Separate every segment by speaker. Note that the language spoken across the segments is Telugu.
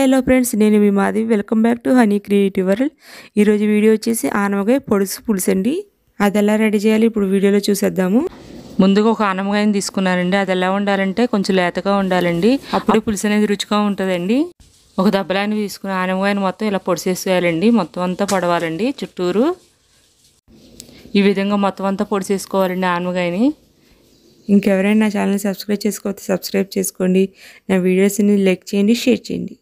Speaker 1: హలో ఫ్రెండ్స్ నేను మీ Madhavi welcome back to Honey Creative World ఈరోజు వీడియో వచ్చేసి ఆనమగాయ పొడుసు పులుసండి అది ఎలా రెడీ చేయాలి ఇప్పుడు వీడియోలో చూసేద్దాము ముందుగా ఒక ఆనమగాయని తీసుకున్నానండి అది ఎలా ఉండాలంటే కొంచెం లేతగా ఉండాలండి అప్పుడు పులుసు అనేది రుచిగా ఉంటుందండి ఒక దెబ్బలాయని తీసుకుని ఆనమగాయని మొత్తం ఇలా పొడిసేసుకోవాలండి మొత్తం అంతా పడవాలండి చుట్టూరు ఈ విధంగా మొత్తం అంతా పొడిసేసుకోవాలండి ఆనమగాయని ఇంకెవరైనా నా ఛానల్ సబ్స్క్రైబ్ చేసుకోవచ్చు సబ్స్క్రైబ్ చేసుకోండి నా వీడియోస్ని లైక్ చేయండి షేర్ చేయండి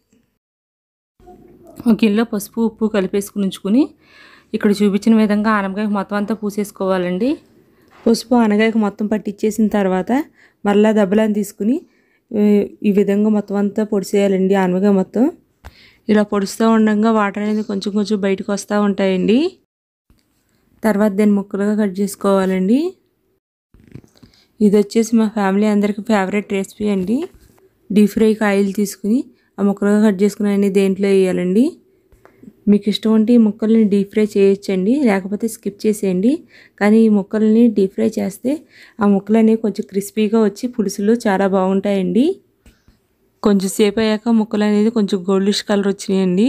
Speaker 1: గిన్నెలో పసుపు ఉప్పు కలిపేసుకుని ఉంచుకుని ఇక్కడ చూపించిన విధంగా ఆనపకాయకు మొత్తం అంతా పూసేసుకోవాలండి పసుపు ఆనగాయకు మొత్తం పట్టించేసిన తర్వాత మరలా దెబ్బలను తీసుకుని ఈ విధంగా మొత్తం అంతా పొడిసేయాలండి ఆనపకాయ మొత్తం ఇలా పొడుస్తూ ఉండగా వాటర్ అనేది కొంచెం కొంచెం బయటకు వస్తూ ఉంటాయండి తర్వాత దాన్ని ముక్కలుగా కట్ చేసుకోవాలండి ఇది వచ్చేసి మా ఫ్యామిలీ అందరికి ఫేవరెట్ రెసిపీ అండి డీప్ ఫ్రైకి ఆయిల్ తీసుకుని ఆ ముక్కలుగా కట్ అన్ని దేంట్లో వేయాలండి మీకు ఇష్టం ఉంటే ఈ ముక్కల్ని డీప్ ఫ్రై చేయొచ్చండి లేకపోతే స్కిప్ చేసేయండి కానీ ఈ ముక్కల్ని డీప్ ఫ్రై చేస్తే ఆ ముక్కలు అనేవి కొంచెం క్రిస్పీగా వచ్చి పులుసులు చాలా బాగుంటాయండి కొంచెం సేపు అయ్యాక ముక్కలు అనేది కొంచెం గోల్డిష్ కలర్ వచ్చినాయండి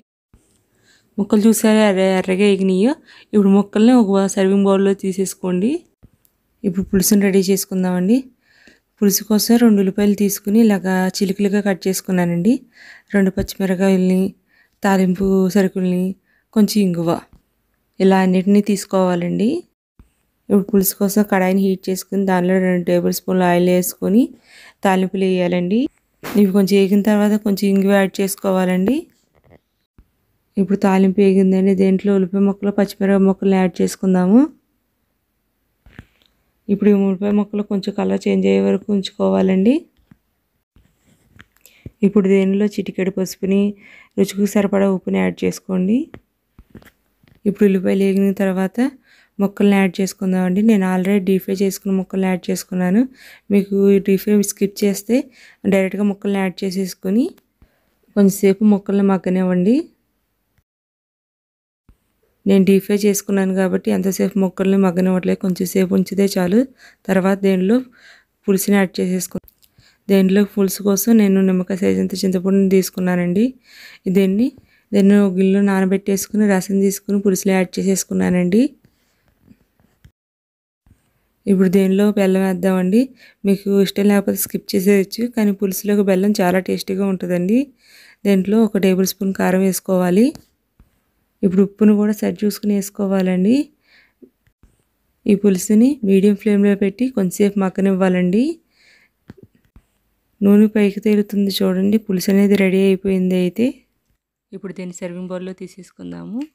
Speaker 1: ముక్కలు చూసారా ఎర్ర ఎర్రగా ఎగినాయో ఇప్పుడు ముక్కల్ని ఒక సర్వింగ్ బౌల్లో తీసేసుకోండి ఇప్పుడు పులుసుని రెడీ చేసుకుందామండి పులుసు కోసం రెండు ఉల్లిపాయలు తీసుకుని ఇలాగా చిలుకలుగా కట్ చేసుకున్నానండి రెండు పచ్చిమిరకాయల్ని తాలింపు సరుకుల్ని కొంచెం ఇంగువ ఇలా అన్నిటినీ తీసుకోవాలండి ఇప్పుడు పులుసు కోసం కడాయిని హీట్ చేసుకుని దానిలో రెండు టేబుల్ స్పూన్లు ఆయిల్ వేసుకొని తాలింపులు వేయాలండి ఇవి కొంచెం వేగిన తర్వాత కొంచెం ఇంగువ యాడ్ చేసుకోవాలండి ఇప్పుడు తాలింపు వేగిందండి దేంట్లో ఉల్లిపాయ మొక్కలు పచ్చిమిరపకాయ ముక్కలు యాడ్ చేసుకుందాము ఇప్పుడు ఈ ఉల్లిపాయ ముక్కలు కొంచెం కలర్ చేంజ్ అయ్యే వరకు ఉంచుకోవాలండి ఇప్పుడు దేనిలో చిటికెడు పసుపుని రుచికి సరిపడా ఉప్పుని యాడ్ చేసుకోండి ఇప్పుడు ఉల్లిపాయలు వేగిన తర్వాత మొక్కల్ని యాడ్ చేసుకుందామండి నేను ఆల్రెడీ డీప్ ఫ్రై చేసుకున్న ముక్కల్ని యాడ్ చేసుకున్నాను మీకు డీప్ ఫ్రై స్కిప్ చేస్తే డైరెక్ట్గా మొక్కల్ని యాడ్ చేసేసుకొని కొంచెంసేపు ముక్కల్ని మగ్గనివ్వండి నేను డీప్ ఫ్రై చేసుకున్నాను కాబట్టి ఎంతసేపు ముక్కల్ని మగ్గనివ్వట్లేదు కొంచెం సేపు ఉంచితే చాలు తర్వాత దేనిలో పులుసుని యాడ్ చేసేసుకున్నాను దేంట్లో పులుసు కోసం నేను నిమ్మకాయ సైజ్ అంత చింతపండుని తీసుకున్నానండి దీన్ని దీన్ని గిల్లు నానబెట్టేసుకుని రసం తీసుకుని పులుసులో యాడ్ చేసేసుకున్నానండి ఇప్పుడు దేనిలో బెల్లం వేద్దామండి మీకు ఇష్టం లేకపోతే స్కిప్ చేసేయచ్చు కానీ పులుసులోకి బెల్లం చాలా టేస్టీగా ఉంటుందండి దీంట్లో ఒక టేబుల్ స్పూన్ కారం వేసుకోవాలి ఇప్పుడు ఉప్పును కూడా సరి చూసుకుని వేసుకోవాలండి ఈ పులుసుని మీడియం ఫ్లేమ్లో పెట్టి కొంతసేపు మక్కనివ్వాలండి నూనె పైకి తేలుతుంది చూడండి పులుసు అనేది రెడీ అయిపోయింది అయితే ఇప్పుడు దీన్ని సర్వింగ్ బౌల్లో తీసేసుకుందాము